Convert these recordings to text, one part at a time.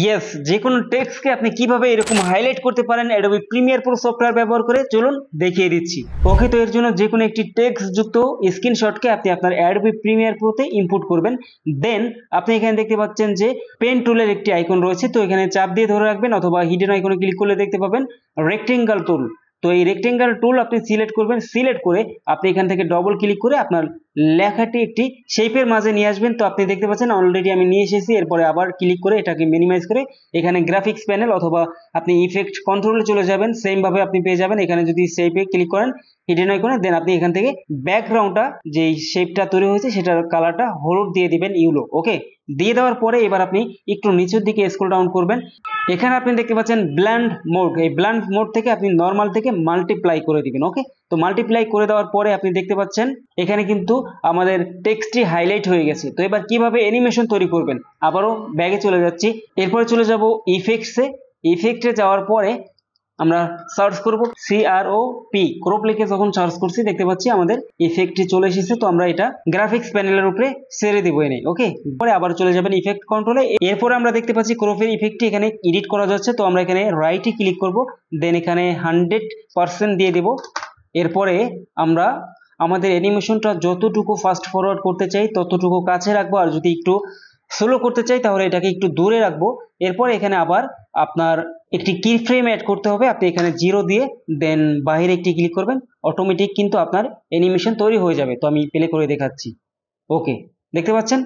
yes যে কোনো টেক্সকে আপনি কিভাবে এরকম হাইলাইট করতে পারেন অ্যাডোবি প্রিমিয়ার প্রো সফটওয়্যার ব্যবহার করে চলুন দেখিয়ে দিচ্ছি ওকে তো এর জন্য যে কোনো একটি টেক্স যুক্ত স্ক্রিনশটকে আপনি আপনার অ্যাডোবি প্রিমিয়ার প্রোতে ইনপুট করবেন দেন আপনি এখানে দেখতে পাচ্ছেন যে পেন টুলের একটি আইকন রয়েছে তো এখানে চাপ দিয়ে ধরে রাখবেন অথবা হিডেন আইকনে ক্লিক করলে দেখতে পাবেন রেক্টেঙ্গাল টুল তো এই রেক্টেঙ্গাল টুল আপনি সিলেক্ট করবেন সিলেক্ট করে আপনি এখান থেকে ডবল ক্লিক করে আপনার লেখাটি একটি শেপের মাঝে নিয়ে আসবেন তো আপনি দেখতে পাচ্ছেন অলরেডি আমি নিয়ে এসেছি এরপরে আবার ক্লিক করে এটাকে মিনিমাইজ করে এখানে গ্রাফিক্স প্যানেল অথবা আপনি ইফেক্ট কন্ট্রোলে চলে যাবেন সেমভাবে আপনি পেয়ে যাবেন এখানে যদি শেপে ক্লিক করেন হিডেন আইকনে দেন আপনি এখান থেকে ব্যাকগ্রাউন্ডটা যেই শেপটা তৈরি হয়েছে সেটার কালারটা হলুদ দিয়ে দিবেন ইউলো ওকে দিয়ে দেওয়ার পরে এবার আপনি একটু নিচের দিকে স্ক্রল ডাউন করবেন এখানে আপনি দেখতে পাচ্ছেন ব্ল্যান্ড মোড এই ব্ল্যান্ড মোড থেকে আপনি নর্মাল থেকে মাল্টিপ্লাই করে দিবেন ওকে তো মাল্টিপ্লাই করে দেওয়ার পরে আপনি দেখতে পাচ্ছেন এখানে কিন্তু আমাদের টেক্সটটি হাইলাইট হয়ে গেছে তো এবার কিভাবে অ্যানিমেশন তৈরি করবেন আবারও ব্যাগে চলে যাচ্ছি এরপরে চলে যাব ইফেক্টসে ইফেক্টে যাওয়ার পরে আমরা সার্চ করব সিআরও পি ক্রোপ লিখে যখন সার্চ করছি দেখতে পাচ্ছি আমাদের ইফেক্টটি চলে এসেছে তো আমরা এটা গ্রাফিক্স প্যানেলের উপরে সেরে দেবো এনে ওকে পরে আবার চলে যাবেন ইফেক্ট কন্ট্রোলে এরপরে আমরা দেখতে পাচ্ছি ক্রোপের ইফেক্টটি এখানে এডিট করা যাচ্ছে তো আমরা এখানে রাইটে ক্লিক করব দেন এখানে হান্ড্রেড পার্সেন্ট দিয়ে দেব এরপরে আমরা আমাদের অ্যানিমেশনটা যতটুকু ফাস্ট ফরওয়ার্ড করতে চাই ততটুকু কাছে রাখবো আর যদি একটু স্লো করতে চাই তাহলে এটাকে একটু দূরে রাখবো এরপর এখানে আবার আপনার একটি কি ফ্রেম অ্যাড করতে হবে আপনি এখানে জিরো দিয়ে দেন বাহিরে একটি ক্লিক করবেন অটোমেটিক কিন্তু আপনার অ্যানিমেশন তৈরি হয়ে যাবে তো আমি প্লে করে দেখাচ্ছি ওকে দেখতে পাচ্ছেন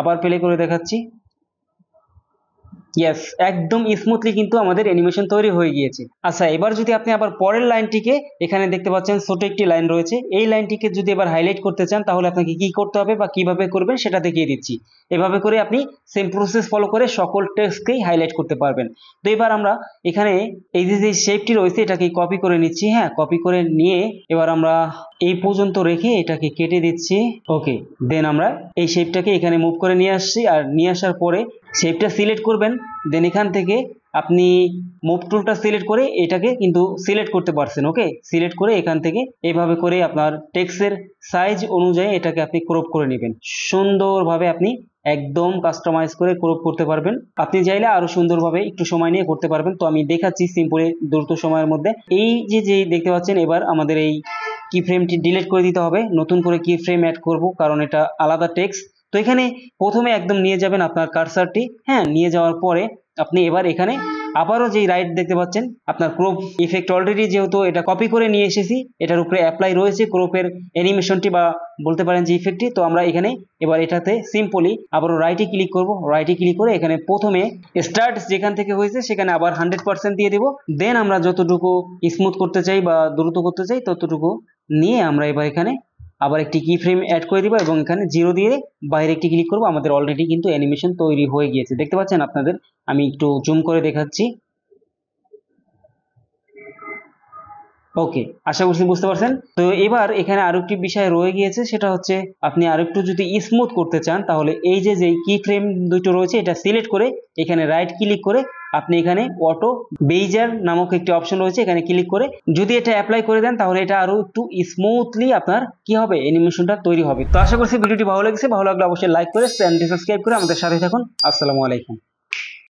আবার প্লে করে দেখাচ্ছি ইয়েস একদম স্মুথলি কিন্তু আমাদের অ্যানিমেশন তৈরি হয়ে গিয়েছে আচ্ছা এবার যদি আপনি আবার পরের লাইনটিকে এখানে দেখতে পাচ্ছেন ছোট একটি লাইন রয়েছে এই লাইনটিকে যদি এবার হাইলাইট করতে চান তাহলে আপনাকে কি করতে হবে বা কিভাবে করবেন সেটা দেখিয়ে দিচ্ছি এভাবে করে আপনি সেম প্রসেস ফলো করে সকল টেক্সকেই হাইলাইট করতে পারবেন তো এবার আমরা এখানে এই যে যে শেপটি রয়েছে এটাকে কপি করে নিচ্ছি হ্যাঁ কপি করে নিয়ে এবার আমরা এই পর্যন্ত রেখে এটাকে কেটে দিচ্ছি ওকে দেন আমরা এই শেপটাকে এখানে মুভ করে নিয়ে আসছি আর নিয়ে আসার পরে শেপটা সিলেক্ট করবেন দেন এখান থেকে আপনি মুভ টুলটা সিলেক্ট করে এটাকে কিন্তু সিলেক্ট করতে পারছেন ওকে সিলেক্ট করে এখান থেকে এভাবে করে আপনার টেক্সের সাইজ অনুযায়ী এটাকে আপনি ক্রপ করে নেবেন সুন্দরভাবে আপনি একদম কাস্টমাইজ করে ক্রপ করতে পারবেন আপনি চাইলে আরও সুন্দরভাবে একটু সময় নিয়ে করতে পারবেন তো আমি দেখাচ্ছি সিম্পলে দ্রুত সময়ের মধ্যে এই যে যে দেখতে পাচ্ছেন এবার আমাদের এই কি ফ্রেমটি ডিলিট করে দিতে হবে নতুন করে কি ফ্রেম অ্যাড করব কারণ এটা আলাদা টেক্সট তো এখানে প্রথমে একদম নিয়ে যাবেন আপনার কার্সারটি হ্যাঁ নিয়ে যাওয়ার পরে আপনি এবার এখানে আবারও যেই রাইট দেখতে পাচ্ছেন আপনার ক্রোপ ইফেক্ট অলরেডি যেহেতু এটা কপি করে নিয়ে এসেছি এটার উপরে অ্যাপ্লাই রয়েছে ক্রোপের অ্যানিমেশনটি বা বলতে পারেন যে ইফেক্টটি তো আমরা এখানে এবার এটাতে সিম্পলি আবারও রাইটে ক্লিক করব রাইটে ক্লিক করে এখানে প্রথমে স্টার্ট যেখান থেকে হয়েছে সেখানে আবার হান্ড্রেড পার্সেন্ট দিয়ে দেবো দেন আমরা যতটুকু স্মুথ করতে চাই বা দ্রুত করতে চাই ততটুকু নিয়ে আমরা এবার এখানে আবার একটি কি ফ্রেম অ্যাড করে দিব এবং এখানে জিরো দিয়ে বাইরে একটি ক্লিক করব আমাদের অলরেডি কিন্তু অ্যানিমেশন তৈরি হয়ে গিয়েছে দেখতে পাচ্ছেন আপনাদের আমি একটু জুম করে দেখাচ্ছি ওকে আশা করছি বুঝতে পারছেন তো এবার এখানে আরো একটি বিষয় রয়ে গিয়েছে সেটা হচ্ছে আপনি আর একটু যদি স্মুথ করতে চান তাহলে এই যে যে কি ফ্রেম দুটো রয়েছে এটা সিলেক্ট করে এখানে রাইট ক্লিক করে আপনি এখানে অটো বেইজার নামক একটি অপশন রয়েছে এখানে ক্লিক করে যদি এটা অ্যাপ্লাই করে দেন তাহলে এটা আরো একটু স্মুথলি আপনার কি হবে অ্যানিমেশনটা তৈরি হবে তো আশা করছি ভিডিওটি ভালো লেগেছে ভালো লাগলে অবশ্যই লাইক করে চ্যানেলটি সাবস্ক্রাইব করে আমাদের সাথে থাকুন আসসালামু আলাইকুম